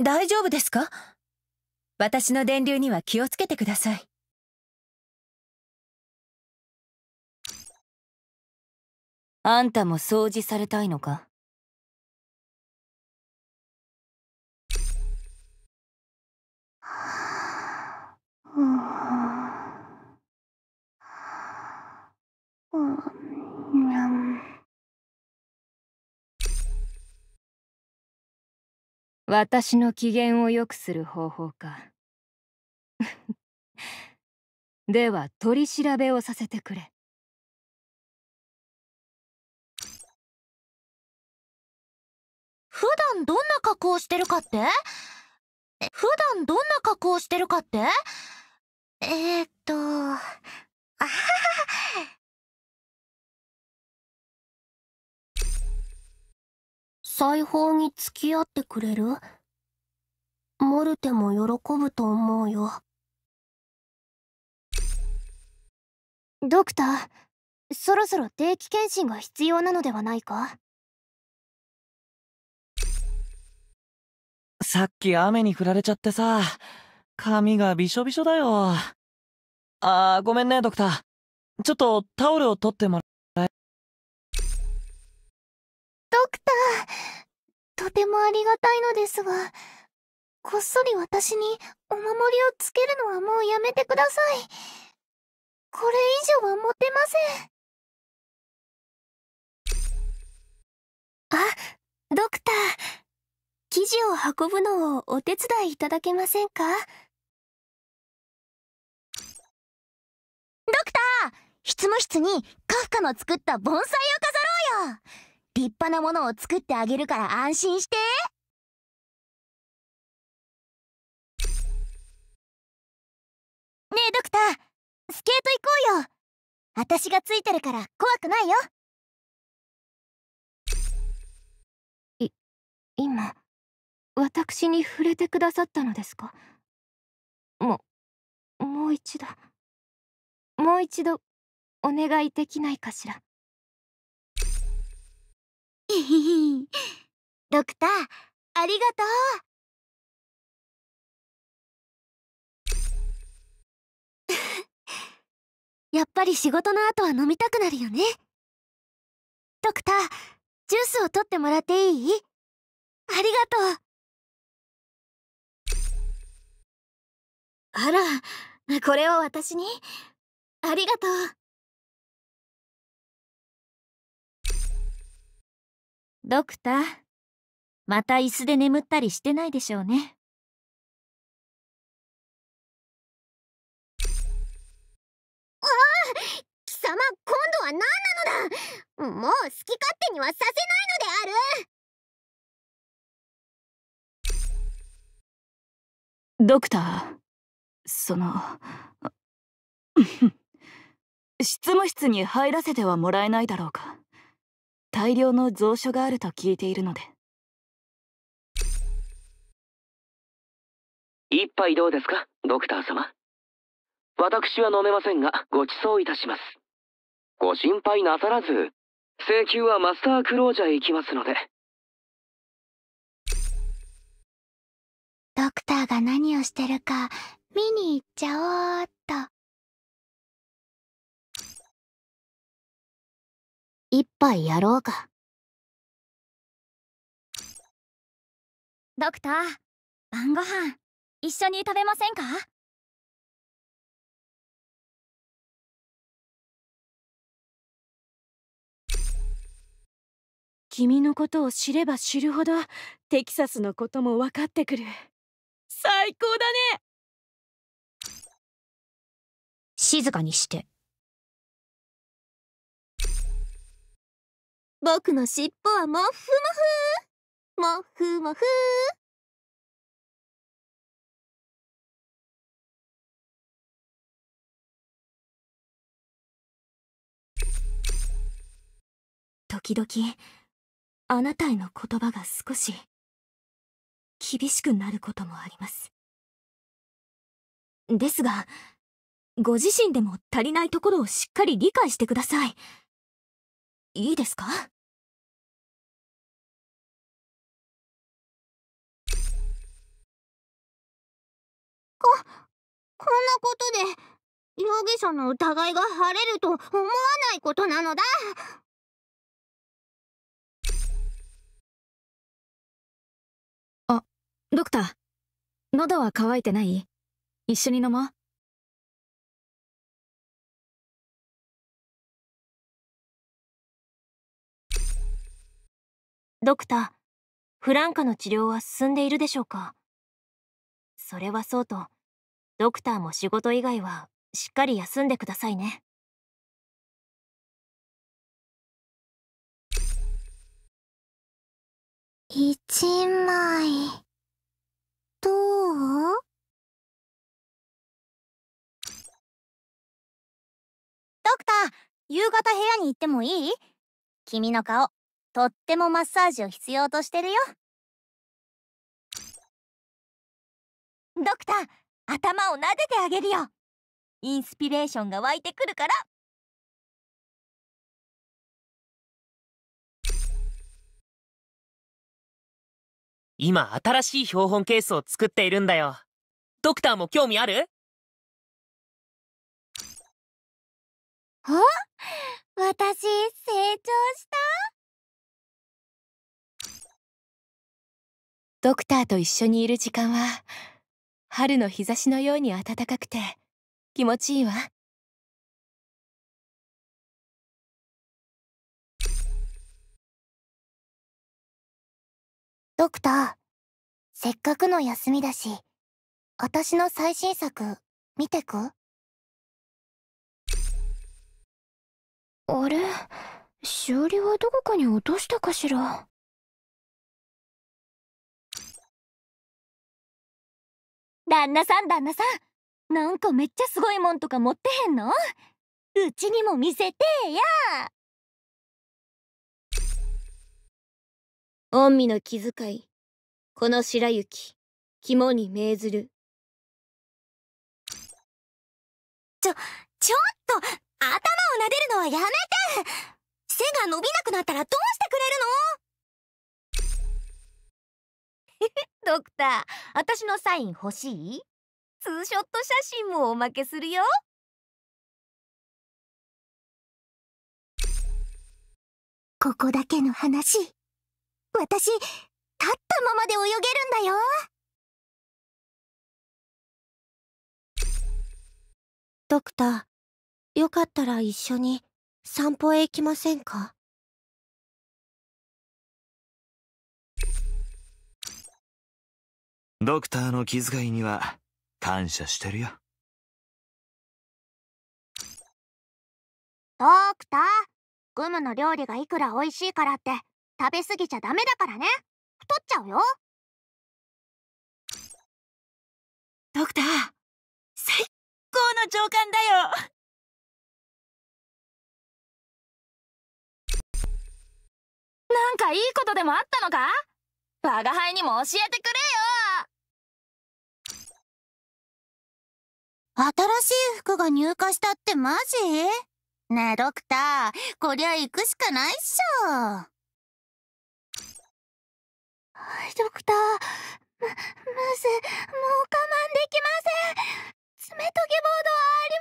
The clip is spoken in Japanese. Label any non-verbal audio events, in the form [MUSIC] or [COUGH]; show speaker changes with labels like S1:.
S1: 大丈夫ですか私の電流には気をつけてください。あんたも掃除されたいのかうん。私の機嫌を良くする方法か [LAUGHS] では取り調べをさせてくれ普段どんな格好をしてるかって普段どんな格好をしてるかってえー、っとあはは裁縫に付き合ってくれるモルテも喜ぶと思うよ。ドクター、そろそろ定期検診が必要なのではないかさっき雨に降られちゃってさ、髪がびしょびしょだよ。ああごめんね、ドクター。ちょっとタオルを取ってもらとてもありがたいのですが、こっそり私にお守りをつけるのはもうやめてください。これ以上は持てません。あ、ドクター。生地を運ぶのをお手伝いいただけませんかドクター執務室にカフカの作った盆栽を飾ろうよ立派なものを作ってあげるから安心してねえドクタースケート行こうよ私がついてるから怖くないよい今私に触れてくださったのですかももう一度もう一度お願いできないかしらドクターありがとう [LAUGHS] やっぱり仕事の後は飲みたくなるよねドクタージュースを取ってもらっていいありがとうあらこれを私にありがとうドクターまた椅子で眠ったりしてないでしょうね。ああ貴様今度は何なのだもう好き勝手にはさせないのであるドクターその [LAUGHS] 執務室に入らせてはもらえないだろうか大量の蔵書があると聞いているので。一杯どうですかドクター様私は飲めませんがご馳走いたしますご心配なさらず請求はマスタークロージャーへ行きますのでドクターが何をしてるか見に行っちゃおうっと一杯やろうかドクター晩ご飯一緒に食べませんか君のことを知れば知るほどテキサスのことも分かってくる最高だね静かにして僕の尻尾はもっふもふもっふもふ時々、あなたへの言葉が少し、厳しくなることもあります。ですが、ご自身でも足りないところをしっかり理解してください。いいですかこ、こんなことで、容疑者の疑いが晴れると思わないことなのだドクター、喉は渇いてない一緒に飲もう。ドクター、フランカの治療は進んでいるでしょうかそれはそうと、ドクターも仕事以外はしっかり休んでくださいね。一枚。どうドクター夕方部屋に行ってもいい君の顔とってもマッサージを必要としてるよドクター頭を撫でてあげるよインスピレーションが湧いてくるから今新しい標本ケースを作っているんだよ。ドクターも興味あるあ私、成長したドクターと一緒にいる時間は、春の日差しのように暖かくて気持ちいいわ。ドクター、せっかくの休みだし、私の最新作、見てくあれしおりはどこかに落としたかしら旦那さん旦那さんなんかめっちゃすごいもんとか持ってへんのうちにも見せてや御身の気遣い、この白雪、肝に銘ずる。ちょ、ちょっと、頭を撫でるのはやめて背が伸びなくなったらどうしてくれるの [LAUGHS] ドクター、私のサイン欲しいツーショット写真もおまけするよ。ここだけの話私、立ったままで泳げるんだよ。ドクター、よかったら一緒に散歩へ行きませんかドクターの気遣いには感謝してるよ。ドクター、グムの料理がいくら美味しいからって食べ過ぎちゃダメだからね太っちゃうよドクター最高の上官だよなんかいいことでもあったのか我が輩にも教えてくれよ新しい服が入荷したってマジねえドクターこりゃ行くしかないっしょドクター、ム、ムース、もう我慢できません爪とぎボードはあり